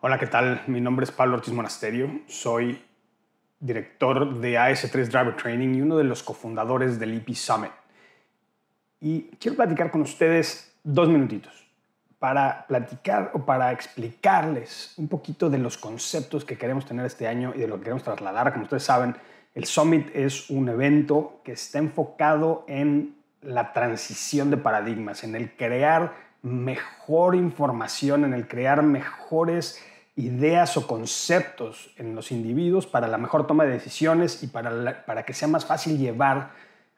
Hola, ¿qué tal? Mi nombre es Pablo Ortiz Monasterio, soy director de AS3 Driver Training y uno de los cofundadores del IP Summit. Y quiero platicar con ustedes dos minutitos para platicar o para explicarles un poquito de los conceptos que queremos tener este año y de lo que queremos trasladar. Como ustedes saben, el Summit es un evento que está enfocado en la transición de paradigmas, en el crear mejor información, en el crear mejores ideas o conceptos en los individuos para la mejor toma de decisiones y para, que sea más fácil llevar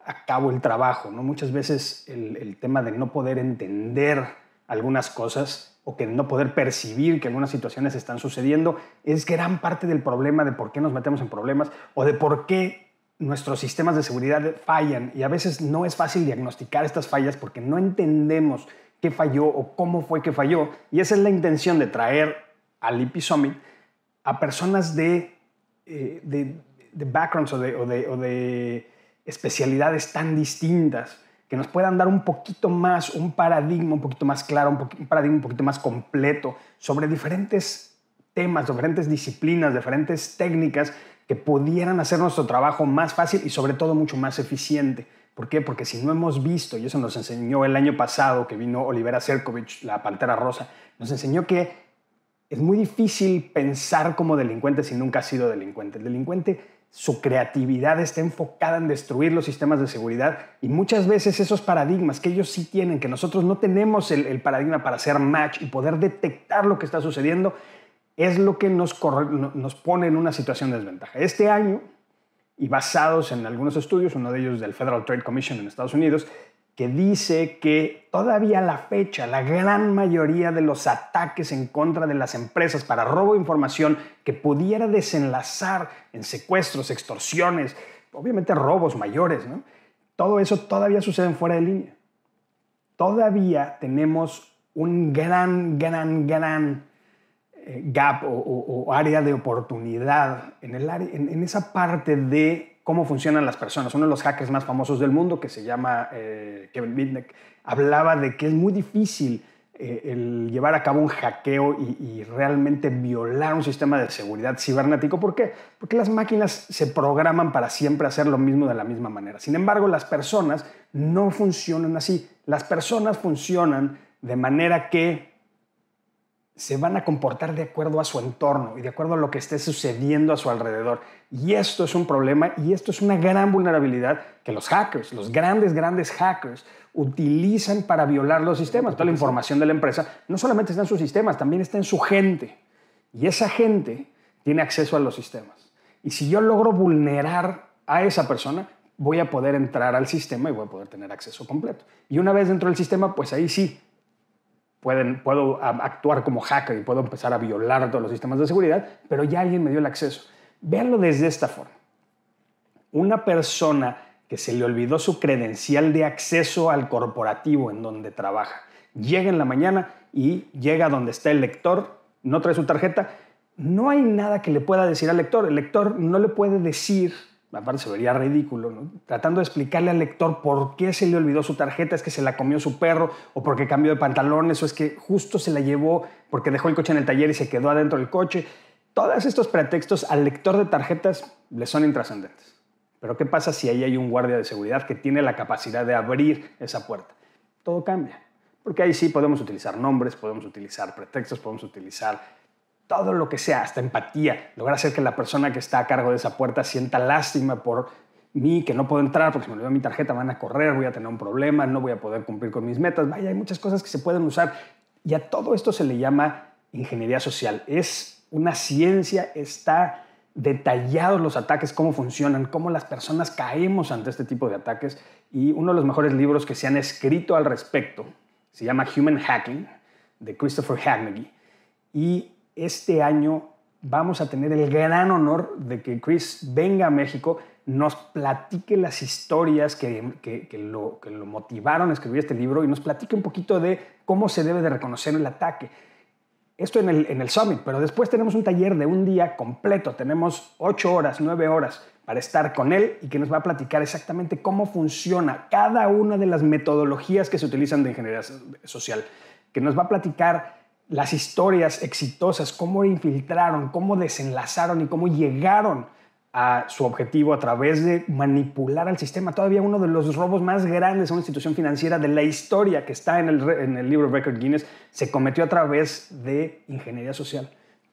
a cabo el trabajo. ¿no? Muchas veces el, el tema de no poder entender algunas cosas o que no poder percibir que algunas situaciones están sucediendo es gran parte del problema de por qué nos metemos en problemas o de por qué nuestros sistemas de seguridad fallan. Y a veces no es fácil diagnosticar estas fallas porque no entendemos qué falló o cómo fue que falló. Y esa es la intención de traer al IP a personas de, eh, de, backgrounds o de, o, de, especialidades tan distintas que nos puedan dar un poquito más, un paradigma un poquito más claro, un, un paradigma un poquito más completo sobre diferentes temas, diferentes disciplinas, diferentes técnicas que pudieran hacer nuestro trabajo más fácil y sobre todo mucho más eficiente. ¿Por qué? Porque si no hemos visto, y eso nos enseñó el año pasado que vino Olivera Serkovich, la Pantera Rosa, nos enseñó que es muy difícil pensar como delincuente si nunca ha sido delincuente. El delincuente, su creatividad está enfocada en destruir los sistemas de seguridad y muchas veces esos paradigmas que ellos sí tienen, que nosotros no tenemos el, paradigma para hacer match y poder detectar lo que está sucediendo, es lo que nos, nos pone en una situación de desventaja. Este año, y basados en algunos estudios, uno de ellos del Federal Trade Commission en Estados Unidos, que dice que todavía a la fecha la gran mayoría de los ataques en contra de las empresas para robo de información que pudiera desenlazar en secuestros, extorsiones, obviamente robos mayores, ¿no? todo eso todavía sucede fuera de línea. Todavía tenemos un gran, gran, gran gap o, área de oportunidad en, el en, esa parte de cómo funcionan las personas. Uno de los hackers más famosos del mundo, que se llama eh, Kevin Mitnick, hablaba de que es muy difícil eh, el llevar a cabo un hackeo y, y, realmente violar un sistema de seguridad cibernético. ¿Por qué? Porque las máquinas se programan para siempre hacer lo mismo de la misma manera. Sin embargo, las personas no funcionan así. Las personas funcionan de manera que se van a comportar de acuerdo a su entorno y de acuerdo a lo que esté sucediendo a su alrededor. Y esto es un problema y esto es una gran vulnerabilidad que los hackers, los grandes, grandes hackers, utilizan para violar los sistemas. Toda la información de la empresa no solamente está en sus sistemas, también está en su gente. Y esa gente tiene acceso a los sistemas. Y si yo logro vulnerar a esa persona, voy a poder entrar al sistema y voy a poder tener acceso completo. Y una vez dentro del sistema, pues ahí sí, Pueden, puedo actuar como hacker y puedo empezar a violar todos los sistemas de seguridad, pero ya alguien me dio el acceso. Véanlo desde esta forma. Una persona que se le olvidó su credencial de acceso al corporativo en donde trabaja, llega en la mañana y llega donde está el lector, no trae su tarjeta, no hay nada que le pueda decir al lector. El lector no le puede decir aparte se vería ridículo, tratando de explicarle al lector por qué se le olvidó su tarjeta, es que se la comió su perro, o porque cambió de pantalones, o es que justo se la llevó porque dejó el coche en el taller y se quedó adentro del coche. Todos estos pretextos al lector de tarjetas le son intrascendentes. Pero ¿qué pasa si ahí hay un guardia de seguridad que tiene la capacidad de abrir esa puerta? Todo cambia, porque ahí sí podemos utilizar nombres, podemos utilizar pretextos, podemos utilizar todo lo que sea, hasta empatía, lograr hacer que la persona que está a cargo de esa puerta sienta lástima por mí, que no puedo entrar porque si me olvidó mi tarjeta, van a correr, voy a tener un problema, no voy a poder cumplir con mis metas. Vaya, hay muchas cosas que se pueden usar. Y a todo esto se le llama ingeniería social. Es una ciencia, está detallados los ataques, cómo funcionan, cómo las personas caemos ante este tipo de ataques. Y uno de los mejores libros que se han escrito al respecto se llama Human Hacking, de Christopher Hadnagy Y este año vamos a tener el gran honor de que Chris venga a México, nos platique las historias que, lo, lo, motivaron a escribir este libro y nos platique un poquito de cómo se debe de reconocer el ataque. Esto en el, en el summit, pero después tenemos un taller de un día completo, tenemos ocho horas, nueve horas para estar con él y que nos va a platicar exactamente cómo funciona cada una de las metodologías que se utilizan de ingeniería social, que nos va a platicar las historias exitosas, cómo infiltraron, cómo desenlazaron y cómo llegaron a su objetivo a través de manipular al sistema. Todavía uno de los robos más grandes a una institución financiera de la historia que está en el, en el libro Record Guinness se cometió a través de ingeniería social.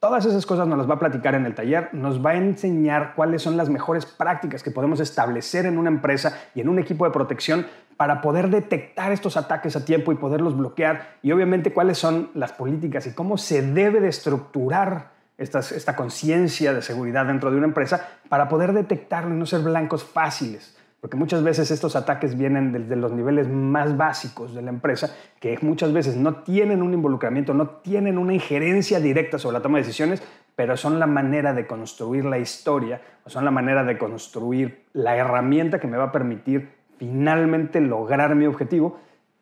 Todas esas cosas nos las va a platicar en el taller, nos va a enseñar cuáles son las mejores prácticas que podemos establecer en una empresa y en un equipo de protección para poder detectar estos ataques a tiempo y poderlos bloquear y obviamente cuáles son las políticas y cómo se debe de estructurar esta, esta conciencia de seguridad dentro de una empresa para poder detectarlo y no ser blancos fáciles porque muchas veces estos ataques vienen desde los niveles más básicos de la empresa, que muchas veces no tienen un involucramiento, no tienen una injerencia directa sobre la toma de decisiones, pero son la manera de construir la historia, o son la manera de construir la herramienta que me va a permitir finalmente lograr mi objetivo,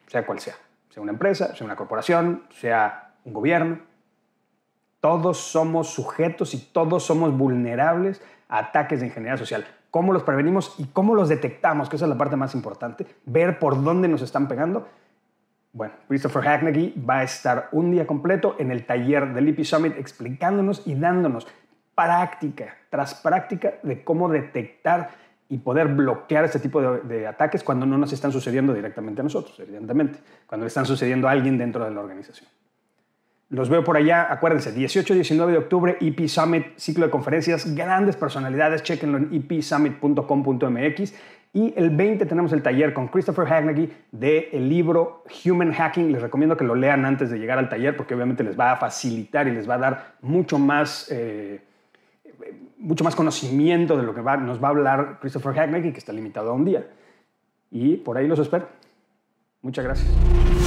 sea cual sea, sea una empresa, sea una corporación, sea un gobierno. Todos somos sujetos y todos somos vulnerables a ataques de ingeniería social cómo los prevenimos y cómo los detectamos, que esa es la parte más importante, ver por dónde nos están pegando. Bueno, Christopher Hacknaggy va a estar un día completo en el taller del IP Summit explicándonos y dándonos práctica tras práctica de cómo detectar y poder bloquear este tipo de, de, ataques cuando no nos están sucediendo directamente a nosotros, evidentemente, cuando le están sucediendo a alguien dentro de la organización. Los veo por allá, acuérdense, 18 19 de octubre, EP Summit, ciclo de conferencias, grandes personalidades, chequenlo en epsummit.com.mx. Y el 20 tenemos el taller con Christopher Hagney del el libro Human Hacking. Les recomiendo que lo lean antes de llegar al taller porque obviamente les va a facilitar y les va a dar mucho más, eh, mucho más conocimiento de lo que nos va a hablar Christopher Hagney que está limitado a un día. Y por ahí los espero. Muchas gracias.